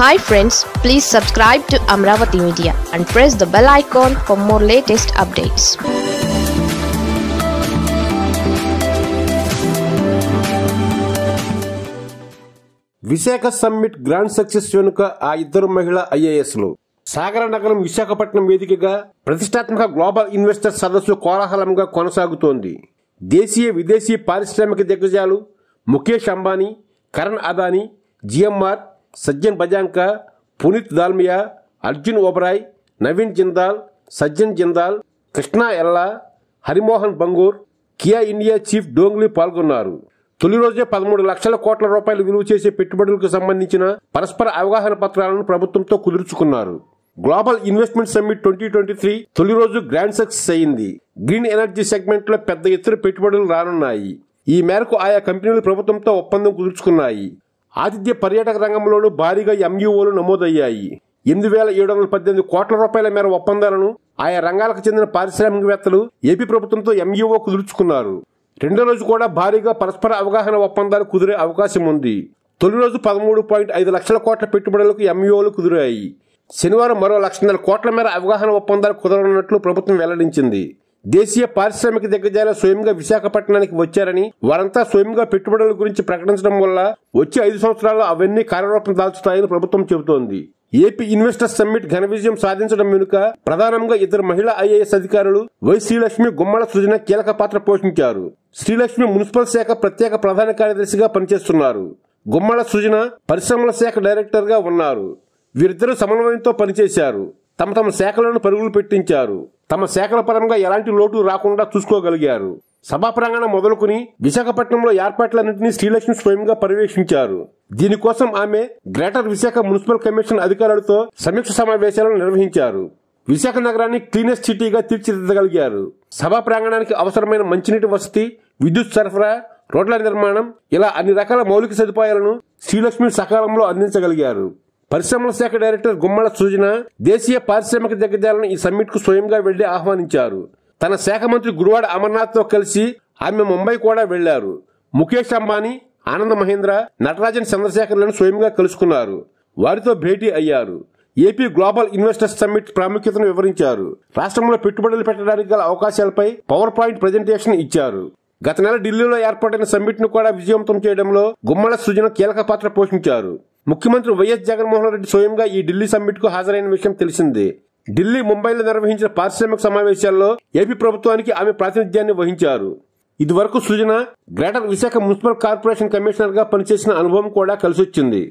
hi friends please subscribe to Amaravati media and press the bell icon for more latest updates Visakha summit grand success వెనుక ఆ ఇద్దరు మహిళ ఐఏఎస్లు సాగర నగరం విశాఖపట్నం వేదికగా ప్రతిష్టాత్మక గ్లోబల్ ఇన్వెస్టర్ సదస్సు కోలాహలంగా కొనసాగుతోంది దేశీయ విదేశీ పారిశ్రామిక దిగ్గజాలు Mukesh Ambani Karan Adani GMR Sajjan Bhajanka Puneet Dalmia Arjun Oberoi Naveen Jindal Sajjan Jindal Krishna Ella Harimohan Bangur Kia India chief Dongli పాల్గొన్నారు తొలి రోజే పదమూడు లక్షల కోట్ల రూపాయలు విలువ చేసే పెట్టుబడులకు సంబంధించిన పరస్పర అవగాహన పత్రాలను ప్రభుత్వంతో కుదుర్చుకున్నారు global investment summit twenty twenty three తొలి రోజు గ్రాండ్ సక్సెస్ అయింది గ్రీన్ ఎనర్జీ సెగ్మెంట్ లో పెద్ద ఎత్తున పెట్టుబడులు రానున్నాయి ఈ మేరకు ఆయా కంపెనీలు ప్రభుత్వంతో ఒప్పందం కుదుర్చుకున్నాయి ఆతిథ్య పర్యాటక రంగంలోనూ భారీగా ఎంయూఓలు నమోదయ్యాయి ఎనిమిది వేల ఏడు వందల పద్దెనిమిది కోట్ల రూపాయల మేర ఒప్పందాలను ఆయా రంగాలకు చెందిన పారిశ్రామికవేత్తలు ఏపీ ప్రభుత్వంతో ఎంఈఓ కుదుర్చుకున్నారు రెండో రోజు కూడా భారీగా పరస్పర అవగాహన ఒప్పందాలు కుదిరే అవకాశం ఉంది తొలి రోజు పదమూడు పాయింట్ ఐదు లక్షల కోట్ల పెట్టుబడులకు ఎంఈఓలు కుదిరాయి శనివారం మరో లక్షన్నర కోట్ల మేర అవగాహన ఒప్పందాలు కుదరనున్నట్లు ప్రభుత్వం వెల్లడించింది దేశీయ పారిశ్రామిక దిగ్గజాల స్వయంగా విశాఖపట్నానికి వచ్చారని వారంతా స్వయంగా పెట్టుబడుల గురించి ప్రకటించడం వల్ల వచ్చే ఐదు సంవత్సరాలు అవన్నీ కార్యరూపం దాల్చుతాయని ప్రభుత్వం చెబుతోంది ఏపీ ఇన్వెస్టర్ సమ్మిట్ ఘన విజయం సాధించడం వెనుక ప్రధానంగా ఇద్దరు మహిళా ఐఏఎస్ అధికారులు వై శ్రీలక్ష్మి గుమ్మల సృజన కీలక పాత్ర పోషించారు శ్రీలక్ష్మి మున్సిపల్ శాఖ ప్రత్యేక ప్రధాన కార్యదర్శిగా పనిచేస్తున్నారు గుమ్మల సృజన పరిశ్రమల శాఖ డైరెక్టర్గా ఉన్నారు వీరిద్దరూ సమన్వయంతో పనిచేశారు తమ తమ శాఖలను పరుగులు పెట్టించారు తమ శాఖల పరంగా ఎలాంటి లోటు రాకుండా చూసుకోగలిగారు సభా ప్రాంగణం మొదలుకుని విశాఖపట్నంలో ఏర్పాట్లన్నింటినీ శ్రీలక్ష్మి స్వయంగా పర్యవేక్షించారు దీనికోసం ఆమె గ్రేటర్ విశాఖ మున్సిపల్ కమిషన్ అధికారులతో సమీక్ష సమావేశాలను నిర్వహించారు విశాఖ నగరాన్ని క్లీనెస్ట్ సిటీగా తీర్చిదిద్దగలిగారు సభా ప్రాంగణానికి అవసరమైన మంచినీటి వసతి విద్యుత్ సరఫరా రోడ్ల నిర్మాణం ఇలా అన్ని రకాల మౌలిక సదుపాయాలను శ్రీలక్ష్మి సకాలంలో అందించగలిగారు పరిశ్రమల శాఖ డైరెక్టర్ గుమ్మల సూజన దేశీయ పారిశ్రామిక దిగ్గజాలను ఈ సమ్మిట్ కు స్వయంగా వెళ్లి ఆహ్వానించారు తన శాఖ మంత్రి గురువాడ అమర్నాథ్ తో కలిసి ఆమె ముంబై కూడా వెళ్లారు ముఖేష్ అంబానీ ఆనంద మహేంద్ర నటరాజన్ చంద్రశేఖర్లను స్వయంగా కలుసుకున్నారు వారితో భేటీ అయ్యారు ఏపీ గ్లోబల్ ఇన్వెస్టర్స్ సమ్మిట్ ప్రాముఖ్యతను వివరించారు రాష్ట్రంలో పెట్టుబడులు పెట్టడానికి గల అవకాశాలపై పవర్ పాయింట్ ప్రజెంటేషన్ ఇచ్చారు గత నెల ఢిల్లీలో ఏర్పాటైన సమ్మిట్ ను కూడా విజయవంతం చేయడంలో గుమ్మల సృజన కీలక పాత్ర పోషించారు ముఖ్యమంత్రి వైఎస్ జగన్మోహన్ రెడ్డి స్వయంగా ఈ ఢిల్లీ సమ్మిట్ కు హాజరైన విషయం తెలిసిందే ఢిల్లీ ముంబైలో నిర్వహించిన పారిశ్రామిక సమావేశాల్లో ఏపీ ప్రభుత్వానికి ఆమె ప్రాతినిధ్యాన్ని వహించారు ఇదివరకు Srijana greater Visakha municipal corporation commissioner గా పనిచేసిన అనుభవం కూడా కలిసొచ్చింది